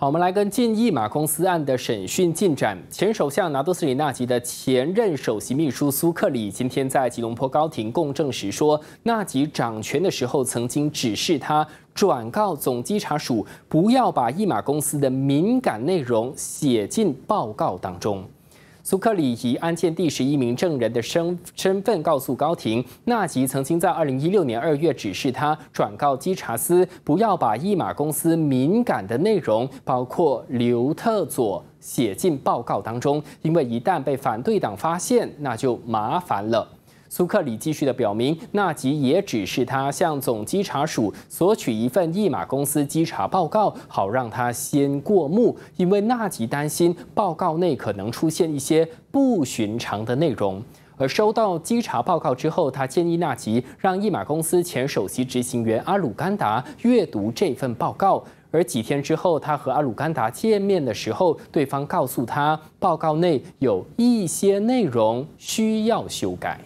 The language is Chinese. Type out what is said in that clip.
好，我们来跟进一马公司案的审讯进展。前首相拿督斯里纳吉的前任首席秘书苏克里今天在吉隆坡高庭供证时说，纳吉掌权的时候曾经指示他转告总稽查署，不要把一马公司的敏感内容写进报告当中。苏克里以案件第十一名证人的身身份告诉高庭，纳吉曾经在二零一六年二月指示他转告稽查司，不要把一马公司敏感的内容，包括刘特佐写进报告当中，因为一旦被反对党发现，那就麻烦了。苏克里继续的表明，纳吉也只是他向总稽查署索取一份易马公司稽查报告，好让他先过目，因为纳吉担心报告内可能出现一些不寻常的内容。而收到稽查报告之后，他建议纳吉让易马公司前首席执行员阿鲁甘达阅读这份报告。而几天之后，他和阿鲁甘达见面的时候，对方告诉他，报告内有一些内容需要修改。